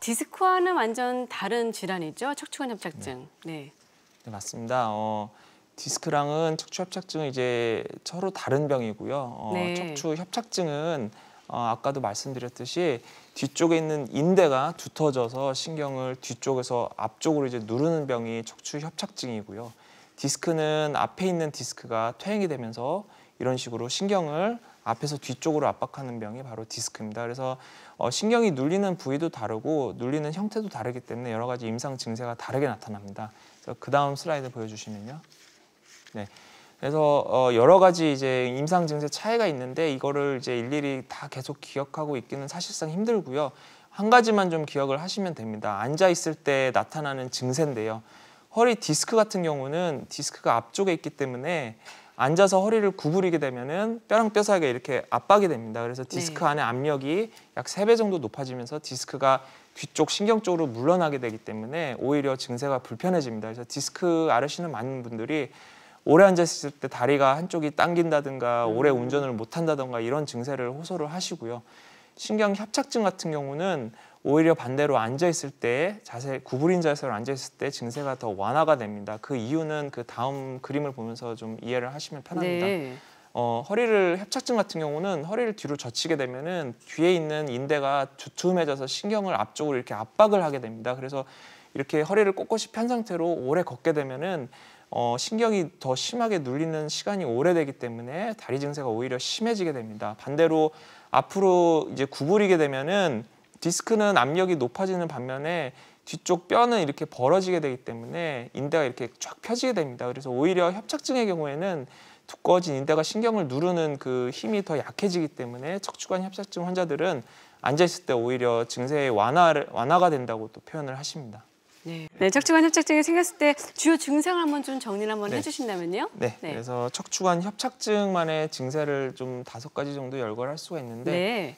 디스크와는 완전 다른 질환이죠. 척추관 협착증. 네. 네. 네. 맞습니다. 어, 디스크랑은 척추 협착증은 이제 서로 다른 병이고요. 어, 네. 척추 협착증은 어, 아까도 말씀드렸듯이 뒤쪽에 있는 인대가 두터져서 신경을 뒤쪽에서 앞쪽으로 이제 누르는 병이 척추 협착증이고요. 디스크는 앞에 있는 디스크가 퇴행이 되면서 이런 식으로 신경을 앞에서 뒤쪽으로 압박하는 병이 바로 디스크입니다. 그래서 어, 신경이 눌리는 부위도 다르고 눌리는 형태도 다르기 때문에 여러 가지 임상 증세가 다르게 나타납니다. 그 다음 슬라이드 보여주시면요. 네. 그래서 어, 여러 가지 이제 임상 증세 차이가 있는데 이거를 이제 일일이 다 계속 기억하고 있기는 사실상 힘들고요. 한 가지만 좀 기억을 하시면 됩니다. 앉아 있을 때 나타나는 증세인데요. 허리 디스크 같은 경우는 디스크가 앞쪽에 있기 때문에 앉아서 허리를 구부리게 되면은 뼈랑 뼈 사이가 이렇게 압박이 됩니다. 그래서 네. 디스크 네. 안에 압력이 약3배 정도 높아지면서 디스크가 뒤쪽 신경 쪽으로 물러나게 되기 때문에 오히려 증세가 불편해집니다. 그래서 디스크 아르시는 많은 분들이 오래 앉아 있을 때 다리가 한쪽이 당긴다든가 음. 오래 운전을 못 한다든가 이런 증세를 호소를 하시고요. 신경 협착증 같은 경우는 오히려 반대로 앉아 있을 때 자세 구부린 자세로 앉아 있을 때 증세가 더 완화가 됩니다. 그 이유는 그 다음 그림을 보면서 좀 이해를 하시면 편합니다. 네. 어, 허리를 협착증 같은 경우는 허리를 뒤로 젖히게 되면은 뒤에 있는 인대가 두툼해져서 신경을 앞쪽으로 이렇게 압박을 하게 됩니다. 그래서 이렇게 허리를 꼿꼿이 편 상태로 오래 걷게 되면은 어, 신경이 더 심하게 눌리는 시간이 오래되기 때문에 다리 증세가 오히려 심해지게 됩니다. 반대로 앞으로 이제 구부리게 되면은 디스크는 압력이 높아지는 반면에 뒤쪽 뼈는 이렇게 벌어지게 되기 때문에 인대가 이렇게 쫙 펴지게 됩니다. 그래서 오히려 협착증의 경우에는 두꺼워진 인대가 신경을 누르는 그 힘이 더 약해지기 때문에 척추관 협착증 환자들은 앉아있을 때 오히려 증세의 완화를, 완화가 된다고 또 표현을 하십니다. 네. 네, 척추관 협착증이 생겼을 때 주요 증상을 한번 좀 정리를 한번 네. 해주신다면요. 네. 네. 그래서 척추관 협착증만의 증세를 좀 다섯 가지 정도 열거할 수가 있는데 네.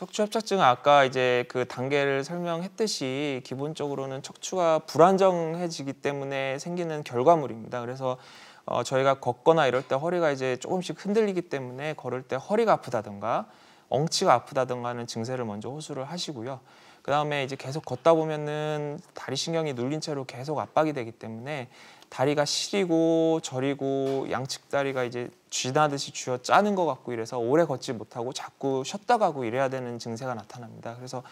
척추 협착증은 아까 이제 그 단계를 설명했듯이 기본적으로는 척추가 불안정해지기 때문에 생기는 결과물입니다. 그래서 어, 저희가 걷거나 이럴 때 허리가 이제 조금씩 흔들리기 때문에 걸을 때 허리가 아프다든가 엉치가 아프다든가 하는 증세를 먼저 호소를 하시고요. 그 다음에 이제 계속 걷다 보면은 다리 신경이 눌린 채로 계속 압박이 되기 때문에 다리가 시리고 저리고 양측 다리가 이제 쥐나듯이 쥐어 짜는 것 같고 이래서 오래 걷지 못하고 자꾸 쉬었다 가고 이래야 되는 증세가 나타납니다. 그래서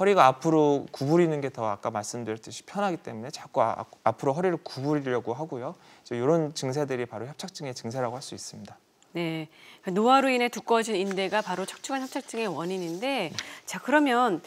허리가 앞으로 구부리는 게 더 아까 말씀드렸듯이 편하기 때문에 자꾸 아, 앞으로 허리를 구부리려고 하고요. 이런 증세들이 바로 협착증의 증세라고 할 수 있습니다. 네, 그러니까 노화로 인해 두꺼워진 인대가 바로 척추관 협착증의 원인인데 자 그러면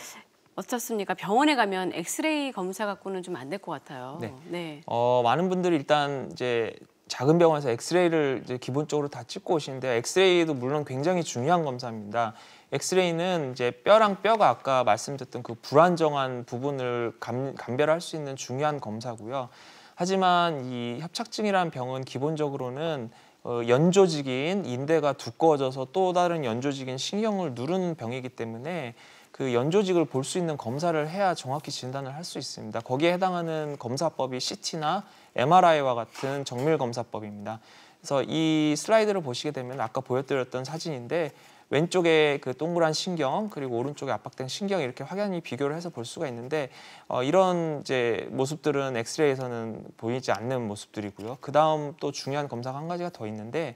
어떻습니까? 병원에 가면 엑스레이 검사 갖고는 좀 안 될 것 같아요. 네. 네. 어, 많은 분들이 일단 이제 작은 병원에서 엑스레이를 이제 기본적으로 다 찍고 오시는데 엑스레이도 물론 굉장히 중요한 검사입니다. 엑스레이는 이제 뼈랑 뼈가 아까 말씀드렸던 그 불안정한 부분을 감, 감별할 수 있는 중요한 검사고요. 하지만 이 협착증이라는 병은 기본적으로는 어, 연조직인 인대가 두꺼워져서 또 다른 연조직인 신경을 누르는 병이기 때문에 그 연조직을 볼 수 있는 검사를 해야 정확히 진단을 할 수 있습니다. 거기에 해당하는 검사법이 CT나 MRI와 같은 정밀 검사법입니다. 그래서 이 슬라이드를 보시게 되면 아까 보여드렸던 사진인데 왼쪽에 그 동그란 신경 그리고 오른쪽에 압박된 신경 이렇게 확연히 비교를 해서 볼 수가 있는데 어, 이런 이제 모습들은 엑스레이에서는 보이지 않는 모습들이고요. 그 다음 또 중요한 검사가 한 가지가 더 있는데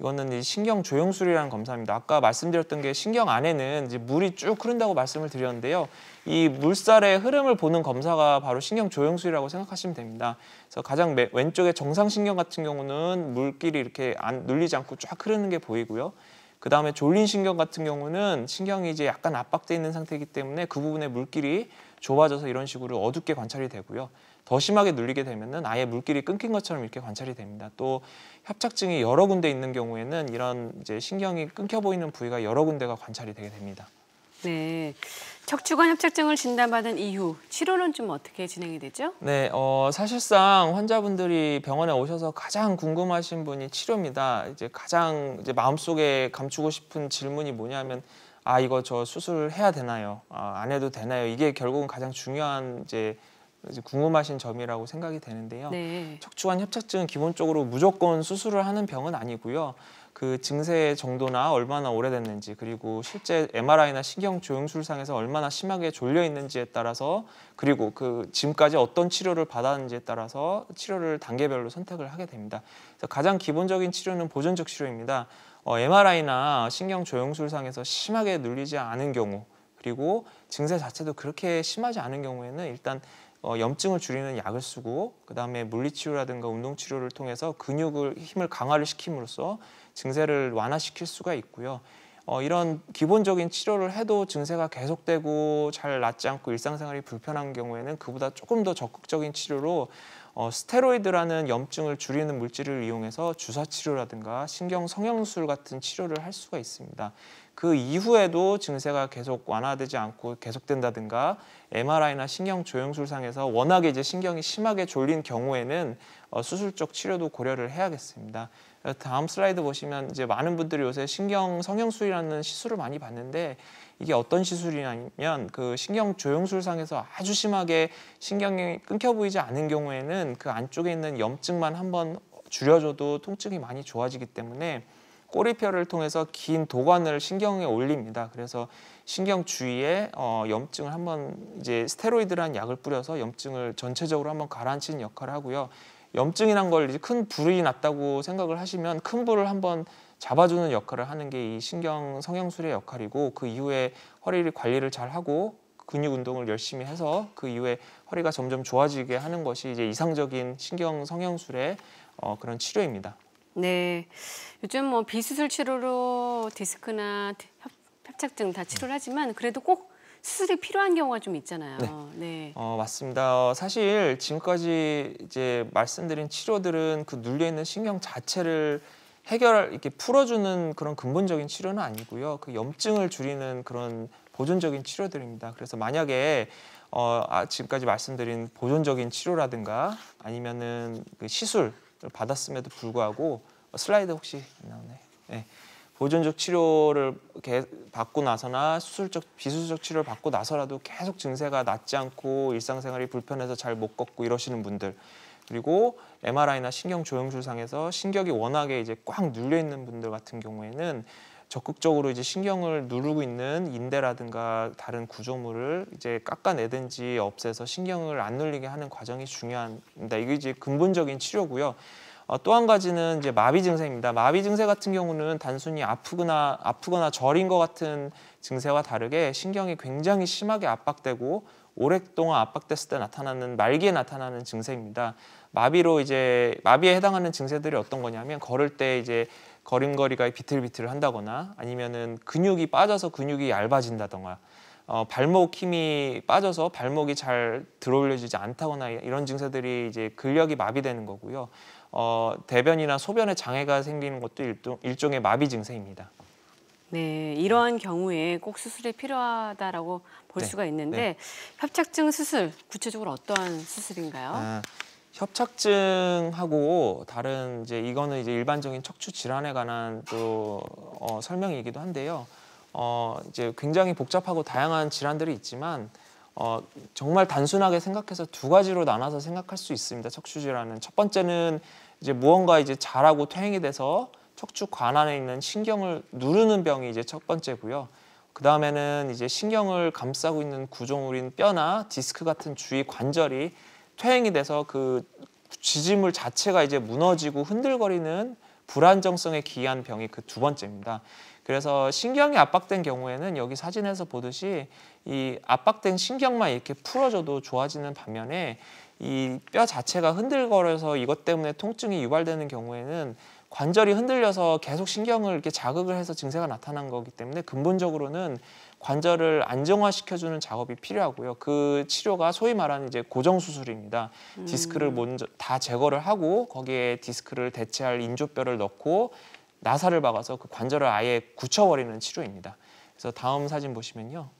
이거는 신경 조영술이라는 검사입니다. 아까 말씀드렸던 게 신경 안에는 이제 물이 쭉 흐른다고 말씀을 드렸는데요. 이 물살의 흐름을 보는 검사가 바로 신경 조영술이라고 생각하시면 됩니다. 그래서 가장 왼쪽에 정상신경 같은 경우는 물길이 이렇게 안, 눌리지 않고 쫙 흐르는 게 보이고요. 그 다음에 졸린 신경 같은 경우는 신경이 이제 약간 압박돼 있는 상태이기 때문에 그 부분에 물길이 좁아져서 이런 식으로 어둡게 관찰이 되고요. 더 심하게 눌리게 되면은 아예 물길이 끊긴 것처럼 이렇게 관찰이 됩니다. 또 협착증이 여러 군데 있는 경우에는 이런 이제 신경이 끊겨 보이는 부위가 여러 군데가 관찰이 되게 됩니다. 네. 척추관 협착증을 진단받은 이후 치료는 좀 어떻게 진행이 되죠? 네, 어, 사실상 환자분들이 병원에 오셔서 가장 궁금하신 분이 치료입니다. 이제 가장 이제 마음속에 감추고 싶은 질문이 뭐냐면 아 이거 저 수술 해야 되나요? 아, 안 해도 되나요? 이게 결국은 가장 중요한 이제 궁금하신 점이라고 생각이 되는데요. 네. 척추관 협착증은 기본적으로 무조건 수술을 하는 병은 아니고요. 그 증세 정도나 얼마나 오래됐는지 그리고 실제 MRI나 신경 조영술상에서 얼마나 심하게 졸려 있는지에 따라서 그리고 그 지금까지 어떤 치료를 받았는지에 따라서 치료를 단계별로 선택을 하게 됩니다. 그래서 가장 기본적인 치료는 보존적 치료입니다. 어, MRI나 신경 조영술상에서 심하게 눌리지 않은 경우 그리고 증세 자체도 그렇게 심하지 않은 경우에는 일단 어, 염증을 줄이는 약을 쓰고 그다음에 물리치료라든가 운동치료를 통해서 근육을 힘을 강화를 시킴으로써 증세를 완화시킬 수가 있고요. 어, 이런 기본적인 치료를 해도 증세가 계속되고 잘 낫지 않고 일상생활이 불편한 경우에는 그보다 조금 더 적극적인 치료로 어, 스테로이드라는 염증을 줄이는 물질을 이용해서 주사치료라든가 신경성형술 같은 치료를 할 수가 있습니다. 그 이후에도 증세가 계속 완화되지 않고 계속된다든가 MRI나 신경 조영술상에서 워낙에 이제 신경이 심하게 졸린 경우에는 어, 수술적 치료도 고려를 해야겠습니다. 어, 다음 슬라이드 보시면 이제 많은 분들이 요새 신경 성형술이라는 시술을 많이 봤는데 이게 어떤 시술이냐면 그 신경 조영술상에서 아주 심하게 신경이 끊겨 보이지 않은 경우에는 그 안쪽에 있는 염증만 한번 줄여줘도 통증이 많이 좋아지기 때문에 꼬리뼈를 통해서 긴 도관을 신경에 올립니다. 그래서 신경 주위에 어, 염증을 한번 이제 스테로이드라는 약을 뿌려서 염증을 전체적으로 한번 가라앉히는 역할을 하고요. 염증이란 걸 이제 큰 불이 났다고 생각을 하시면 큰 불을 한번 잡아주는 역할을 하는 게 이 신경 성형술의 역할이고 그 이후에 허리를 관리를 잘 하고 근육 운동을 열심히 해서 그 이후에 허리가 점점 좋아지게 하는 것이 이제 이상적인 신경 성형술의 어, 그런 치료입니다. 네. 요즘 뭐 비수술 치료로 디스크나 협착증 다 치료를 하지만 그래도 꼭 수술이 필요한 경우가 좀 있잖아요. 네. 네. 어, 맞습니다. 어, 사실 지금까지 이제 말씀드린 치료들은 그 눌려 있는 신경 자체를 해결 이렇게 풀어주는 그런 근본적인 치료는 아니고요. 그 염증을 줄이는 그런 보존적인 치료들입니다. 그래서 만약에 어, 아, 지금까지 말씀드린 보존적인 치료라든가 아니면은 그 시술 받았음에도 불구하고 슬라이드 혹시 나오나요? 네. 예. 보존적 치료를 받고 나서나 수술적 비수술적 치료를 받고 나서라도 계속 증세가 낫지 않고 일상생활이 불편해서 잘 못 걷고 이러시는 분들 그리고 MRI나 신경 조영술상에서 신경이 워낙에 이제 꽉 눌려 있는 분들 같은 경우에는 적극적으로 이제 신경을 누르고 있는 인대라든가 다른 구조물을 이제 깎아내든지 없애서 신경을 안 눌리게 하는 과정이 중요합니다. 이게 이제 근본적인 치료고요. 어, 또한 가지는 이제 마비 증세입니다. 마비 증세 같은 경우는 단순히 아프거나 아프거나 저린 것 같은 증세와 다르게 신경이 굉장히 심하게 압박되고 오랫동안 압박됐을 때 나타나는 말기에 나타나는 증세입니다. 마비로 이제 마비에 해당하는 증세들이 어떤 거냐면 걸을 때 이제 걸음걸이가 비틀비틀한다거나 아니면은 근육이 빠져서 근육이 얇아진다던가 어, 발목 힘이 빠져서 발목이 잘 들어올려지지 않다거나 이런 증세들이 이제 근력이 마비되는 거고요. 어, 대변이나 소변에 장애가 생기는 것도 일종, 일종의 마비 증세입니다. 네, 이러한 경우에 꼭 수술이 필요하다라고 볼 네, 수가 있는데 네. 협착증 수술 구체적으로 어떠한 수술인가요? 아, 협착증하고 다른 이제 이거는 이제 일반적인 척추 질환에 관한 또 어, 설명이기도 한데요. 어, 이제 굉장히 복잡하고 다양한 질환들이 있지만 어, 정말 단순하게 생각해서 두 가지로 나눠서 생각할 수 있습니다. 척추 질환은 첫 번째는 이제 무언가 이제 자라고 퇴행이 돼서 척추 관 안에 있는 신경을 누르는 병이 이제 첫 번째고요. 그 다음에는 이제 신경을 감싸고 있는 구조물인 뼈나 디스크 같은 주위 관절이 퇴행이 돼서 그 지지물 자체가 이제 무너지고 흔들거리는 불안정성에 기이한 병이 그 두 번째입니다. 그래서 신경이 압박된 경우에는 여기 사진에서 보듯이 이 압박된 신경만 이렇게 풀어줘도 좋아지는 반면에 이 뼈 자체가 흔들거려서 이것 때문에 통증이 유발되는 경우에는 관절이 흔들려서 계속 신경을 이렇게 자극을 해서 증세가 나타난 거기 때문에 근본적으로는 관절을 안정화시켜주는 작업이 필요하고요. 그 치료가 소위 말하는 이제 고정 수술입니다. 음. 디스크를 먼저 다 제거를 하고 거기에 디스크를 대체할 인조뼈를 넣고 나사를 박아서 그 관절을 아예 굳혀버리는 치료입니다. 그래서 다음 사진 보시면요.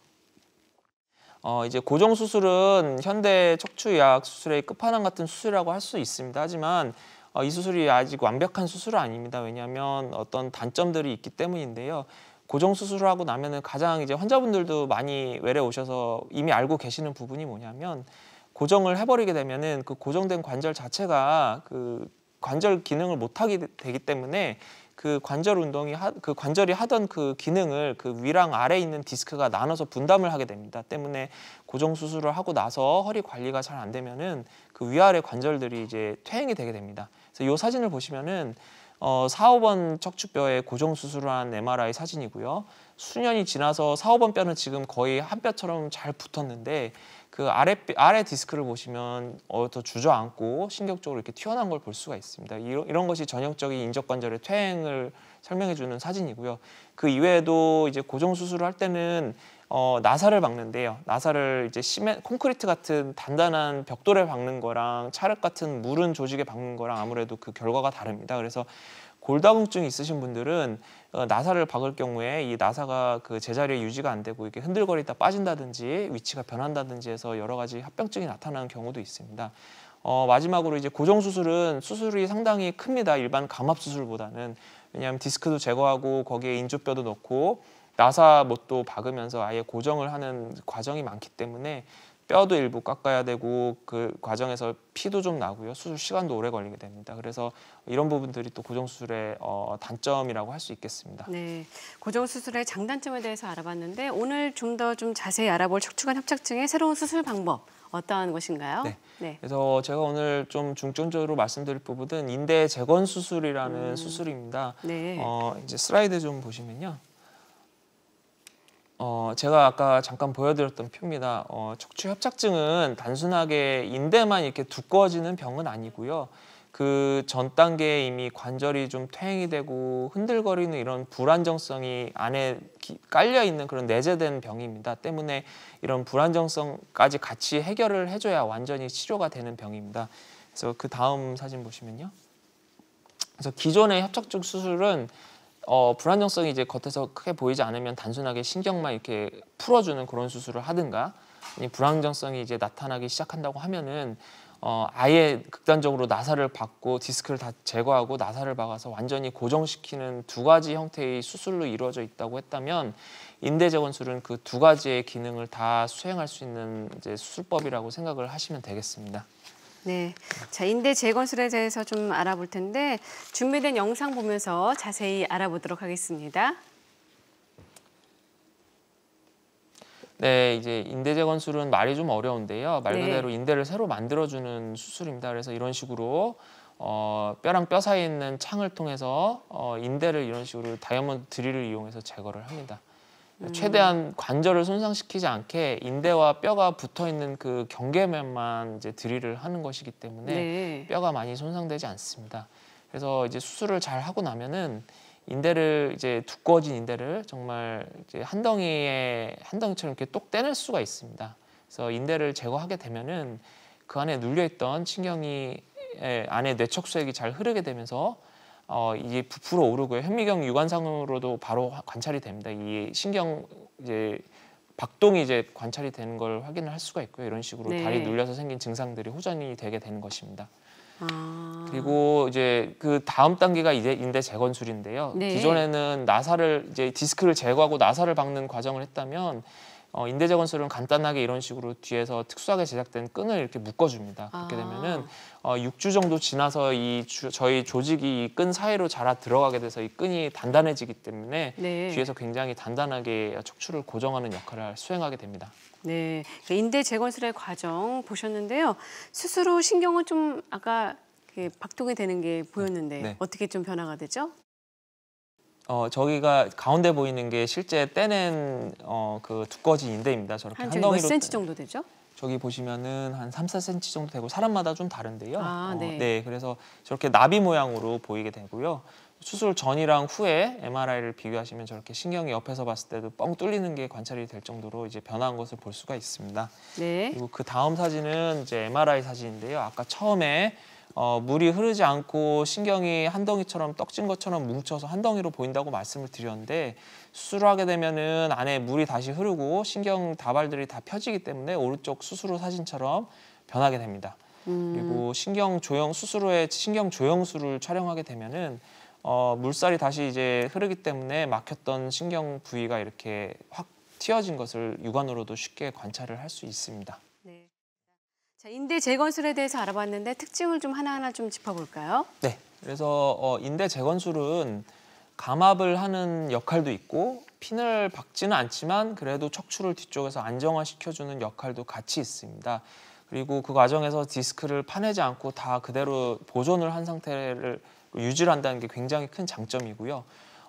어, 이제 고정 수술은 현대 척추의학 수술의 끝판왕 같은 수술이라고 할 수 있습니다. 하지만 어, 이 수술이 아직 완벽한 수술은 아닙니다. 왜냐하면 어떤 단점들이 있기 때문인데요. 고정 수술을 하고 나면은 가장 이제 환자분들도 많이 외래 오셔서 이미 알고 계시는 부분이 뭐냐면 고정을 해버리게 되면은 그 고정된 관절 자체가 그 관절 기능을 못하게 되기 때문에 그 관절 운동이 하, 그 관절이 하던 그 기능을 그 위랑 아래 있는 디스크가 나눠서 분담을 하게 됩니다. 때문에 고정 수술을 하고 나서 허리 관리가 잘 안 되면은 그 위아래 관절들이 이제 퇴행이 되게 됩니다. 그래서 이 사진을 보시면은 어, 4, 5번 척추뼈에 고정 수술을 한 MRI 사진이고요. 수년이 지나서 4, 5번 뼈는 지금 거의 한 뼈처럼 잘 붙었는데 그 아래 아래 디스크를 보시면 어, 더 주저앉고 신격적으로 이렇게 튀어나온 걸 볼 수가 있습니다. 이런, 이런 것이 전형적인 인접관절의 퇴행을 설명해주는 사진이고요. 그 이외에도 이제 고정 수술을 할 때는 어, 나사를 박는데요. 나사를 이제 시멘 콘크리트 같은 단단한 벽돌에 박는 거랑 찰흙 같은 무른 조직에 박는 거랑 아무래도 그 결과가 다릅니다. 그래서 골다공증이 있으신 분들은 어, 나사를 박을 경우에 이 나사가 그 제자리에 유지가 안 되고 이게 흔들거리다 빠진다든지 위치가 변한다든지 해서 여러 가지 합병증이 나타나는 경우도 있습니다. 어, 마지막으로 이제 고정 수술은 수술이 상당히 큽니다. 일반 감압 수술보다는 왜냐하면 디스크도 제거하고 거기에 인조뼈도 넣고 나사 못도 박으면서 아예 고정을 하는 과정이 많기 때문에 뼈도 일부 깎아야 되고 그 과정에서 피도 좀 나고요. 수술 시간도 오래 걸리게 됩니다. 그래서 이런 부분들이 또 고정수술의 어, 단점이라고 할 수 있겠습니다. 네, 고정수술의 장단점에 대해서 알아봤는데 오늘 좀 더좀 좀 자세히 알아볼 척추관 협착증의 새로운 수술 방법 어떠한 것인가요? 네. 네. 그래서 제가 오늘 좀 중점적으로 말씀드릴 부분은 인대 재건 수술이라는 음. 수술입니다. 네. 어, 이제 슬라이드 좀 보시면요. 어, 제가 아까 잠깐 보여드렸던 표입니다. 어, 척추 협착증은 단순하게 인대만 이렇게 두꺼워지는 병은 아니고요. 그전 단계에 이미 관절이 좀 퇴행이 되고 흔들거리는 이런 불안정성이 안에 깔려 있는 그런 내재된 병입니다. 때문에 이런 불안정성까지 같이 해결을 해줘야 완전히 치료가 되는 병입니다. 그래서 그 다음 사진 보시면요. 그래서 기존의 협착증 수술은 어, 불안정성이 이제 겉에서 크게 보이지 않으면 단순하게 신경만 이렇게 풀어주는 그런 수술을 하든가 불안정성이 이제 나타나기 시작한다고 하면은 어, 아예 극단적으로 나사를 박고 디스크를 다 제거하고 나사를 박아서 완전히 고정시키는 두 가지 형태의 수술로 이루어져 있다고 했다면 인대 재건술은 그 두 가지의 기능을 다 수행할 수 있는 이제 수술법이라고 생각을 하시면 되겠습니다. 네. 자, 인대 재건술에 대해서 좀 알아볼 텐데 준비된 영상 보면서 자세히 알아보도록 하겠습니다. 네, 이제 인대 재건술은 말이 좀 어려운데요. 말 네. 그대로 네. 인대를 새로 만들어주는 수술입니다. 그래서 이런 식으로 어, 뼈랑 뼈 사이에 있는 창을 통해서 어, 인대를 이런 식으로 다이아몬드 드릴을 이용해서 제거를 합니다. 음. 최대한 관절을 손상시키지 않게 인대와 뼈가 붙어 있는 그 경계면만 이제 드릴을 하는 것이기 때문에 네. 뼈가 많이 손상되지 않습니다. 그래서 이제 수술을 잘 하고 나면은 인대를 이제 두꺼워진 인대를 정말 이제 한 덩이에 한 덩이처럼 이렇게 똑 떼낼 수가 있습니다. 그래서 인대를 제거하게 되면은 그 안에 눌려 있던 신경이 안에 뇌척 수액이 잘 흐르게 되면서 어, 이게 부풀어 오르고요. 현미경 유관상으로도 바로 관찰이 됩니다. 이 신경 이제 박동이 이제 관찰이 되는 걸 확인을 할 수가 있고요. 이런 식으로 네. 다리 눌려서 생긴 증상들이 호전이 되게 되는 것입니다. 아. 그리고 이제 그 다음 단계가 이제 인대 재건술인데요. 네. 기존에는 나사를 이제 디스크를 제거하고 나사를 박는 과정을 했다면 어, 인대재 건설은 간단하게 이런 식으로 뒤에서 특수하게 제작된 끈을 이렇게 묶어줍니다. 그렇게 아. 되면은 어, 6주 정도 지나서 이 주, 저희 조직이 이 끈 사이로 자라 들어가게 돼서 이 끈이 단단해지기 때문에 네. 뒤에서 굉장히 단단하게 척추를 고정하는 역할을 수행하게 됩니다. 네, 그러니까 인대 재건설의 과정 보셨는데요. 스스로 신경은 좀 아까 그 박동이 되는 게 보였는데 네. 어떻게 좀 변화가 되죠? 어, 저기가 가운데 보이는 게 실제 떼낸 어, 그 두꺼진 인대입니다. 저렇게 한, 한 덩이로 몇 센치 정도 되죠? 저기 보시면은 한 3, 4cm 정도 되고 사람마다 좀 다른데요. 아, 어, 네. 어, 네. 그래서 저렇게 나비 모양으로 보이게 되고요. 수술 전이랑 후에 MRI를 비교하시면 저렇게 신경이 옆에서 봤을 때도 뻥 뚫리는 게 관찰이 될 정도로 이제 변화한 것을 볼 수가 있습니다. 네. 그리고 그 다음 사진은 이제 MRI 사진인데요. 아까 처음에 어, 물이 흐르지 않고 신경이 한 덩이처럼 떡진 것처럼 뭉쳐서 한 덩이로 보인다고 말씀을 드렸는데 수술을 하게 되면은 안에 물이 다시 흐르고 신경 다발들이 다 펴지기 때문에 오른쪽 수술로 사진처럼 변하게 됩니다. 음. 그리고 신경 조영 수수로의 신경 조영술을 촬영하게 되면은 어, 물살이 다시 이제 흐르기 때문에 막혔던 신경 부위가 이렇게 확 튀어진 것을 육안으로도 쉽게 관찰을 할 수 있습니다. 자, 인대 재건술에 대해서 알아봤는데 특징을 좀 하나하나 좀 짚어볼까요? 네. 그래서 어, 인대 재건술은 감압을 하는 역할도 있고 핀을 박지는 않지만 그래도 척추를 뒤쪽에서 안정화시켜주는 역할도 같이 있습니다. 그리고 그 과정에서 디스크를 파내지 않고 다 그대로 보존을 한 상태를 유지 한다는 게 굉장히 큰 장점이고요.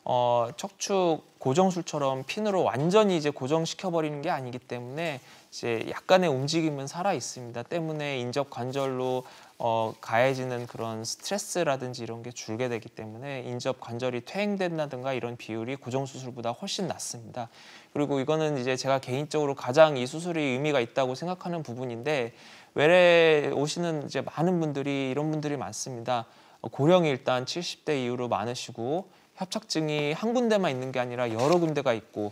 어, 척추 고정술처럼 핀으로 완전히 이제 고정시켜버리는 게 아니기 때문에 이제 약간의 움직임은 살아 있습니다. 때문에 인접 관절로 어, 가해지는 그런 스트레스라든지 이런 게 줄게 되기 때문에 인접 관절이 퇴행된다든가 이런 비율이 고정 수술보다 훨씬 낮습니다. 그리고 이거는 이제 제가 개인적으로 가장 이 수술이 의미가 있다고 생각하는 부분인데 외래 오시는 이제 많은 분들이 이런 분들이 많습니다. 어, 고령이 일단 70대 이후로 많으시고 협착증이 한 군데만 있는 게 아니라 여러 군데가 있고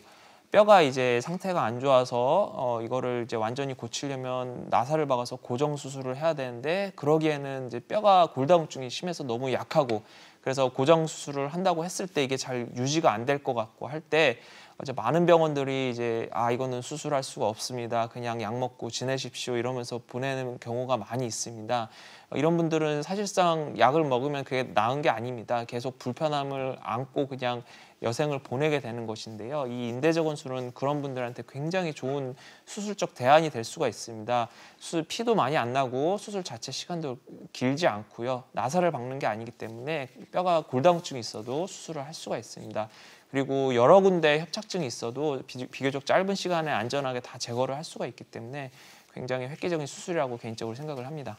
뼈가 이제 상태가 안 좋아서 어, 이거를 이제 완전히 고치려면 나사를 박아서 고정 수술을 해야 되는데 그러기에는 이제 뼈가 골다공증이 심해서 너무 약하고 그래서 고정 수술을 한다고 했을 때 이게 잘 유지가 안 될 것 같고 할때 이제 많은 병원들이 이제 아 이거는 수술할 수가 없습니다. 그냥 약 먹고 지내십시오 이러면서 보내는 경우가 많이 있습니다. 어, 이런 분들은 사실상 약을 먹으면 그게 나은 게 아닙니다. 계속 불편함을 안고 그냥 여생을 보내게 되는 것인데요. 이 인대적 원술은 그런 분들한테 굉장히 좋은 수술적 대안이 될 수가 있습니다. 수술 피도 많이 안 나고 수술 자체 시간도 길지 않고요. 나사를 박는 게 아니기 때문에 뼈가 골다공증이 있어도 수술을 할 수가 있습니다. 그리고 여러 군데 협착증이 있어도 비, 비교적 짧은 시간에 안전하게 다 제거를 할 수가 있기 때문에 굉장히 획기적인 수술이라고 개인적으로 생각을 합니다.